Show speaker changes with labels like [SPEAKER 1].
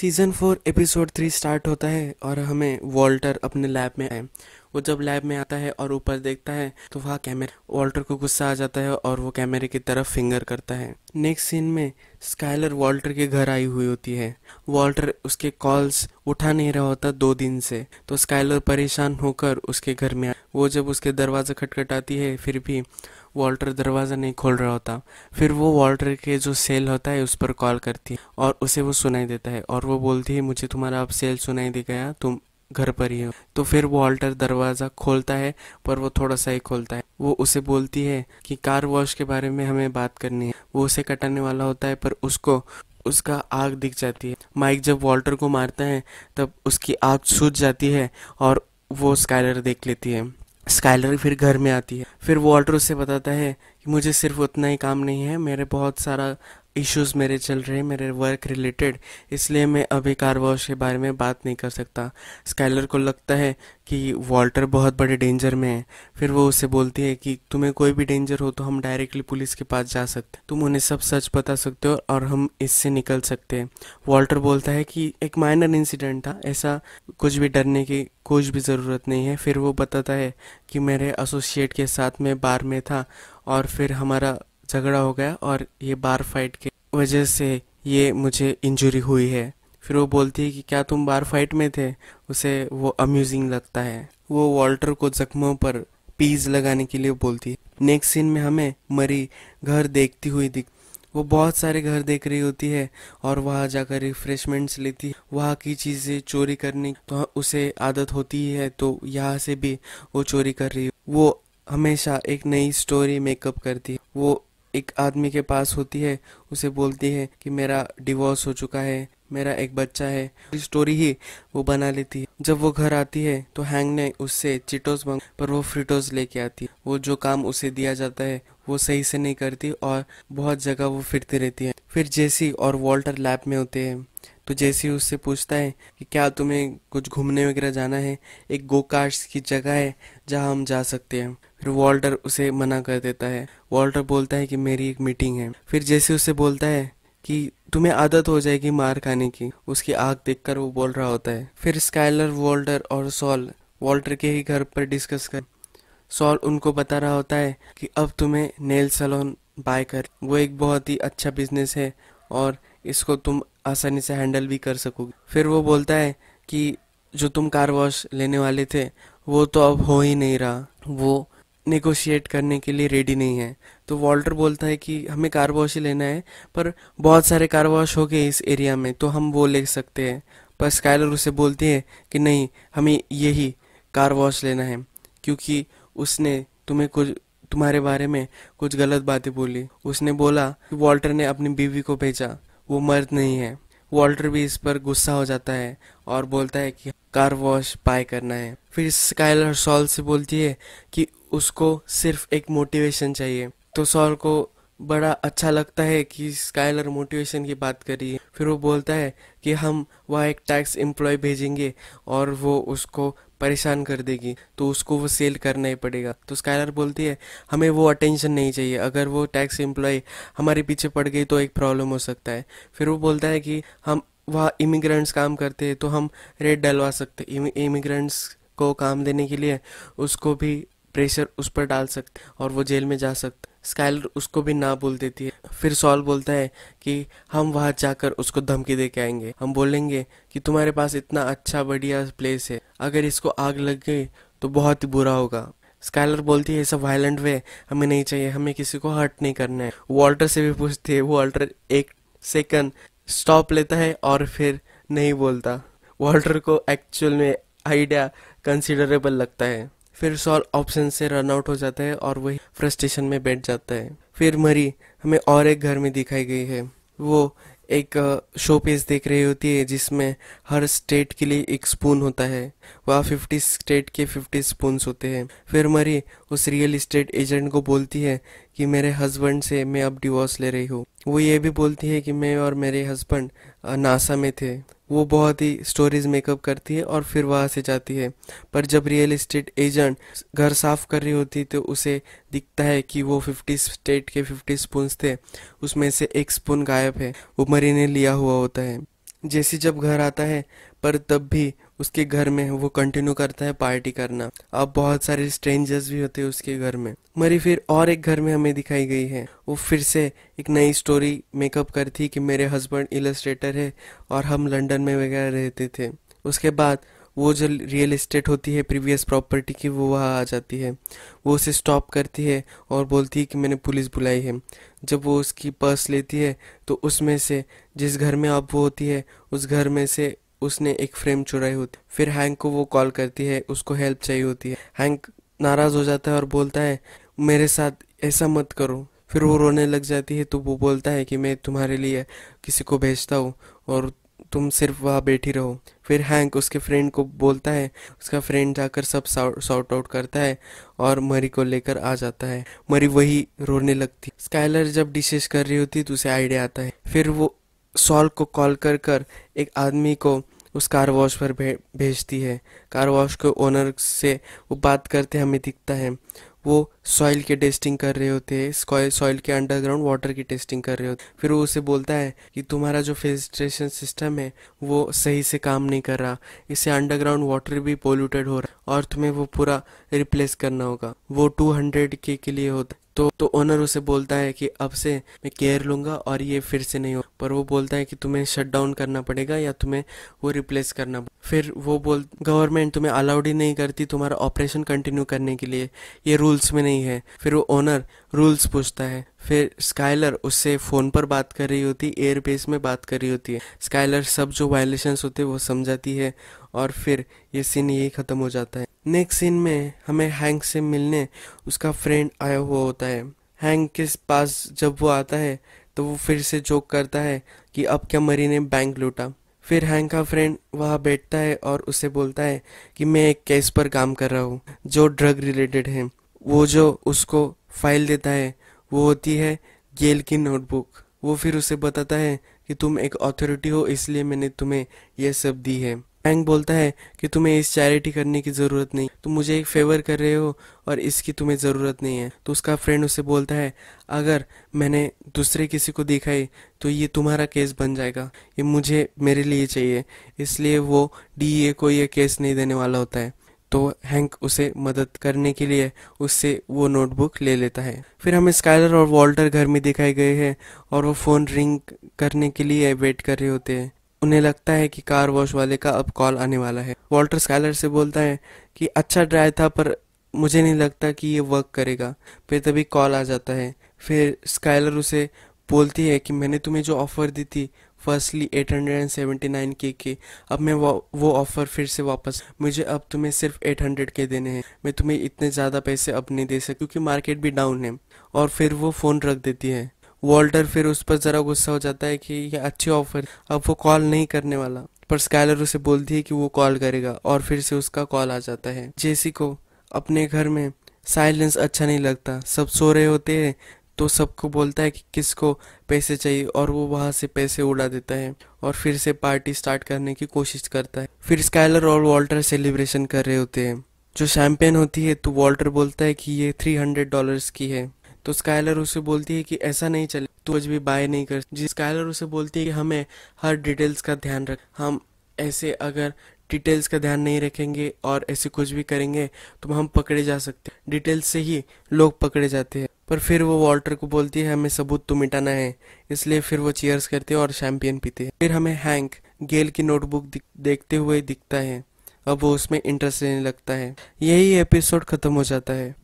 [SPEAKER 1] season four episode three start होता है और हमें वॉल्टर अपने लैब में आए वो जब लैब में आता है और ऊपर देखता है तो वहाँ कैमरे वॉल्टर को गुस्सा आ जाता है और वो कैमरे की तरफ फिंगर करता है नेक्स्ट सीन में स्काइलर वॉल्टर के घर आई हुई होती है वॉल्टर उसके कॉल्स उठा नहीं रहा होता दो दिन से तो स्काइलर परेशान होकर उसके घर में वो जब उसके दरवाज़ा खटखटाती है फिर भी वॉल्टर दरवाज़ा नहीं खोल रहा होता फिर वो वॉल्टर के जो सेल होता है उस पर कॉल करती है और उसे वो सुनाई देता है और वो बोलती है मुझे तुम्हारा अब सेल सुनाई दे गया तुम घर पर ही हो तो फिर वो वॉल्टर दरवाज़ा खोलता है पर वो थोड़ा सा ही खोलता है वो उसे बोलती है कि कार वॉश के बारे में हमें बात करनी है वो उसे कटाने वाला होता है पर उसको उसका आग दिख जाती है माइक जब वॉल्टर को मारता है तब उसकी आग सूझ जाती है और वो स्काइलर देख लेती है स्काइलर फिर घर में आती है फिर वॉल्टर उसे बताता है कि मुझे सिर्फ उतना ही काम नहीं है मेरे बहुत सारा इश्यूज़ मेरे चल रहे हैं मेरे वर्क रिलेटेड इसलिए मैं अभी कार वॉश के बारे में बात नहीं कर सकता स्काइलर को लगता है कि वॉल्टर बहुत बड़े डेंजर में है फिर वो उसे बोलती है कि तुम्हें कोई भी डेंजर हो तो हम डायरेक्टली पुलिस के पास जा सकते तुम उन्हें सब सच बता सकते हो और हम इससे निकल सकते हैं वॉल्टर बोलता है कि एक माइनर इंसिडेंट था ऐसा कुछ भी डरने की कुछ भी ज़रूरत नहीं है फिर वो बताता है कि मेरे एसोसिएट के साथ में बार में था और फिर हमारा झगड़ा हो गया और ये बार फाइट के वजह से ये मुझे इंजरी हुई है फिर वो बोलती है कि क्या तुम बार फाइट में थे उसे वो अम्यूजिंग लगता है वो वॉल्टर को जख्मों पर पीज लगाने के लिए बोलती है नेक्स्ट सीन में हमें मरी घर देखती हुई दिख वो बहुत सारे घर देख रही होती है और वहाँ जाकर रिफ्रेशमेंट्स लेती है वहाँ की चीज़ें चोरी करने तो उसे आदत होती है तो यहाँ से भी वो चोरी कर रही है वो हमेशा एक नई स्टोरी मेकअप करती है वो एक आदमी के पास होती है उसे बोलती है कि मेरा डिवोर्स हो चुका है मेरा एक बच्चा है स्टोरी ही वो बना लेती है जब वो घर आती है तो हैंग ने उससे चिटोस मांग पर वो फ्रिटोस लेके आती है वो जो काम उसे दिया जाता है वो सही से नहीं करती और बहुत जगह वो फिरती रहती है फिर जेसी और वॉल्टर लैब में होते हैं तो जैसे ही उससे पूछता है कि क्या तुम्हें कुछ घूमने वगैरह जाना है एक गोकार्स की जगह है जहाँ हम जा सकते हैं फिर वॉल्टर उसे मना कर देता है वॉल्टर बोलता है कि मेरी एक मीटिंग है फिर जैसे उसे बोलता है कि तुम्हें आदत हो जाएगी मार खाने की उसकी आग देखकर वो बोल रहा होता है फिर स्काइलर वॉल्टर और सॉल वॉल्टर के ही घर पर डिस्कस कर सॉल उनको बता रहा होता है कि अब तुम्हें नेल सलोन बाय कर वो एक बहुत ही अच्छा बिजनेस है और इसको तुम आसानी से हैंडल भी कर सकोगे फिर वो बोलता है कि जो तुम कार वॉश लेने वाले थे वो तो अब हो ही नहीं रहा वो नेगोशिएट करने के लिए रेडी नहीं है तो वॉल्टर बोलता है कि हमें कार वॉश ही लेना है पर बहुत सारे कार वॉश हो गए इस एरिया में तो हम वो ले सकते हैं पर स्काइलर उसे बोलती है कि नहीं हमें यही कार वॉश लेना है क्योंकि उसने तुम्हें कुछ तुम्हारे बारे में कुछ गलत बातें बोली उसने बोला कि वॉल्टर ने अपनी बीवी को भेजा वो मर्द नहीं है वॉल्टर भी इस पर गुस्सा हो जाता है और बोलता है कि कार वॉश बाय करना है फिर स्काइलर सॉल से बोलती है कि उसको सिर्फ एक मोटिवेशन चाहिए तो सॉल को बड़ा अच्छा लगता है कि स्काइलर मोटिवेशन की बात कर रही है फिर वो बोलता है कि हम वह एक टैक्स एम्प्लॉय भेजेंगे और वो उसको परेशान कर देगी तो उसको वो सेल करना ही पड़ेगा तो स्काइलर बोलती है हमें वो अटेंशन नहीं चाहिए अगर वो टैक्स एम्प्लॉय हमारे पीछे पड़ गई तो एक प्रॉब्लम हो सकता है फिर वो बोलता है कि हम वहाँ इमिग्रेंट्स काम करते हैं तो हम रेट डलवा सकते इमिग्रेंट्स को काम देने के लिए उसको भी प्रेशर उस पर डाल सकते और वो जेल में जा सकते स्काइलर उसको भी ना बोल देती है फिर सॉल बोलता है कि हम वहाँ जाकर उसको धमकी दे के आएंगे हम बोलेंगे कि तुम्हारे पास इतना अच्छा बढ़िया प्लेस है अगर इसको आग लग गई तो बहुत ही बुरा होगा स्काइलर बोलती है सब वायलेंट वे हमें नहीं चाहिए हमें किसी को हर्ट नहीं करना है वॉल्टर से भी पूछती है वॉल्टर एक सेकंड स्टॉप लेता है और फिर नहीं बोलता वॉल्टर को एक्चुअल में आइडिया कंसिडरेबल लगता है फिर सॉल ऑप्शन से रन आउट हो जाता है और वही फ्रस्ट्रेशन में बैठ जाता है फिर मरी हमें और एक घर में दिखाई गई है वो एक शो पेज देख रही होती है जिसमें हर स्टेट के लिए एक स्पून होता है वह फिफ्टी स्टेट के फिफ्टी स्पून्स होते हैं फिर मरी उस रियल इस्टेट एजेंट को बोलती है कि मेरे हस्बैंड से मैं अब डिवोर्स ले रही हूँ वो ये भी बोलती है कि मैं और मेरे हस्बैंड नासा में थे वो बहुत ही स्टोरीज मेकअप करती है और फिर वहाँ से जाती है पर जब रियल इस्टेट एजेंट घर साफ कर रही होती तो उसे दिखता है कि वो फिफ्टी स्टेट के फिफ्टी स्पून्स थे उसमें से एक स्पून गायब है वो मरीने लिया हुआ होता है जैसे जब घर आता है पर तब भी उसके घर में वो कंटिन्यू करता है पार्टी करना अब बहुत सारे स्ट्रेंजर्स भी होते हैं उसके घर में मरी फिर और एक घर में हमें दिखाई गई है वो फिर से एक नई स्टोरी मेकअप करती कि मेरे हस्बैंड इलस्ट्रेटर है और हम लंदन में वगैरह रहते थे उसके बाद वो जो रियल इस्टेट होती है प्रीवियस प्रॉपर्टी की वो वहाँ आ जाती है वो उसे स्टॉप करती है और बोलती है कि मैंने पुलिस बुलाई है जब वो उसकी पर्स लेती है तो उसमें से जिस घर में अब वो होती है उस घर में से उसने एक फ्रेम चुराई होती फिर हैंक को वो कॉल करती है उसको हेल्प चाहिए होती है हैंक नाराज़ हो जाता है और बोलता है मेरे साथ ऐसा मत करो फिर वो रोने लग जाती है तो वो बोलता है कि मैं तुम्हारे लिए किसी को भेजता हूँ और तुम सिर्फ वहाँ बैठी रहो फिर हैंक उसके फ्रेंड को बोलता है उसका फ्रेंड जाकर सब सॉर्ट आउट करता है और मरी को लेकर आ जाता है मरी वही रोने लगती स्काइलर जब डिशेज कर रही होती तो उसे आइडिया आता है फिर वो सॉल को कॉल कर कर एक आदमी को उस कार वॉश पर भेजती है कार वॉश के ओनर से वो बात करते हमें दिखता है वो सॉइल की टेस्टिंग कर रहे होते हैं सॉइल के अंडरग्राउंड वाटर की टेस्टिंग कर रहे होते फिर वो उसे बोलता है कि तुम्हारा जो फिल्ट्रेशन सिस्टम है वो सही से काम नहीं कर रहा इससे अंडरग्राउंड वाटर भी पोल्यूटेड हो रहा है और तुम्हें वो पूरा रिप्लेस करना होगा वो टू हंड्रेड के, के लिए होता तो तो ओनर उसे बोलता है कि अब से मैं केयर लूंगा और ये फिर से नहीं हो पर वो बोलता है कि तुम्हें शट डाउन करना पड़ेगा या तुम्हें वो रिप्लेस करना फिर वो बोल गवर्नमेंट तुम्हें अलाउड ही नहीं करती तुम्हारा ऑपरेशन कंटिन्यू करने के लिए ये रूल्स में नहीं है फिर वो ओनर रूल्स पूछता है फिर स्काइलर उससे फ़ोन पर बात कर रही होती एयरबेस में बात कर रही होती है स्काइलर सब जो वायलेशंस होते हैं वो समझाती है और फिर ये सीन यही ख़त्म हो जाता है नेक्स्ट सीन में हमें हैंक से मिलने उसका फ्रेंड आया हुआ होता है हैंक के पास जब वो आता है तो वो फिर से जोक करता है कि अब क्या मरी ने बैंक लूटा फिर हैंक का फ्रेंड वहाँ बैठता है और उसे बोलता है कि मैं एक केस पर काम कर रहा हूँ जो ड्रग रिलेटेड है वो जो उसको फाइल देता है वो होती है गेल की नोटबुक वो फिर उसे बताता है कि तुम एक अथॉरिटी हो इसलिए मैंने तुम्हें यह सब दी है बैंक बोलता है कि तुम्हें इस चैरिटी करने की ज़रूरत नहीं तुम मुझे एक फेवर कर रहे हो और इसकी तुम्हें ज़रूरत नहीं है तो उसका फ्रेंड उसे बोलता है अगर मैंने दूसरे किसी को दिखाई तो ये तुम्हारा केस बन जाएगा ये मुझे मेरे लिए चाहिए इसलिए वो डी e को ये केस नहीं देने वाला होता है तो हैंक उसे मदद करने के लिए उससे वो नोटबुक ले लेता है फिर हमें स्काइलर और वॉल्टर घर में दिखाए गए हैं और वो फ़ोन रिंग करने के लिए वेट कर रहे होते हैं उन्हें लगता है कि कार वॉश वाले का अब कॉल आने वाला है वॉल्टर स्काइलर से बोलता है कि अच्छा ड्राई था पर मुझे नहीं लगता कि ये वर्क करेगा फिर तभी कॉल आ जाता है फिर स्काइलर उसे बोलती है कि मैंने तुम्हें जो ऑफ़र दी थी firstly eight hundred and seventy nine के के अब मैं वो ऑफ़र फिर से वापस मुझे अब तुम्हें सिर्फ एट हंड्रेड के देने हैं मैं तुम्हें इतने ज़्यादा पैसे अब नहीं दे सकती क्योंकि मार्केट भी डाउन है और फिर वो फ़ोन रख देती है वॉल्टर फिर उस पर ज़रा गुस्सा हो जाता है कि ये अच्छी ऑफर अब वो कॉल नहीं करने वाला पर स्कैलर उसे बोलती है कि वो कॉल करेगा और फिर से उसका कॉल आ जाता है जेसी को अपने घर में साइलेंस अच्छा नहीं लगता सब सो रहे होते हैं तो सबको बोलता है कि किसको पैसे चाहिए और वो वहाँ से पैसे उड़ा देता है और फिर से पार्टी स्टार्ट करने की कोशिश करता है फिर स्काइलर और वॉल्टर सेलिब्रेशन कर रहे होते हैं जो शैम्पेन होती है तो वॉल्टर बोलता है कि ये थ्री हंड्रेड डॉलर्स की है तो स्काइलर उसे बोलती है कि ऐसा नहीं चले तू आज भी बाय नहीं कर जिस स्काइलर उसे बोलती है कि हमें हर डिटेल्स का ध्यान रख हम ऐसे अगर डिटेल्स का ध्यान नहीं रखेंगे और ऐसे कुछ भी करेंगे तो हम पकड़े जा सकते हैं डिटेल्स से ही लोग पकड़े जाते हैं पर फिर वो वॉल्टर को बोलती है हमें सबूत तो मिटाना है इसलिए फिर वो चेयर्स करते हैं और शैम्पियन पीते हैं फिर हमें हैंक गेल की नोटबुक देखते हुए दिखता है अब वो उसमें इंटरेस्ट लेने लगता है यही एपिसोड खत्म हो जाता है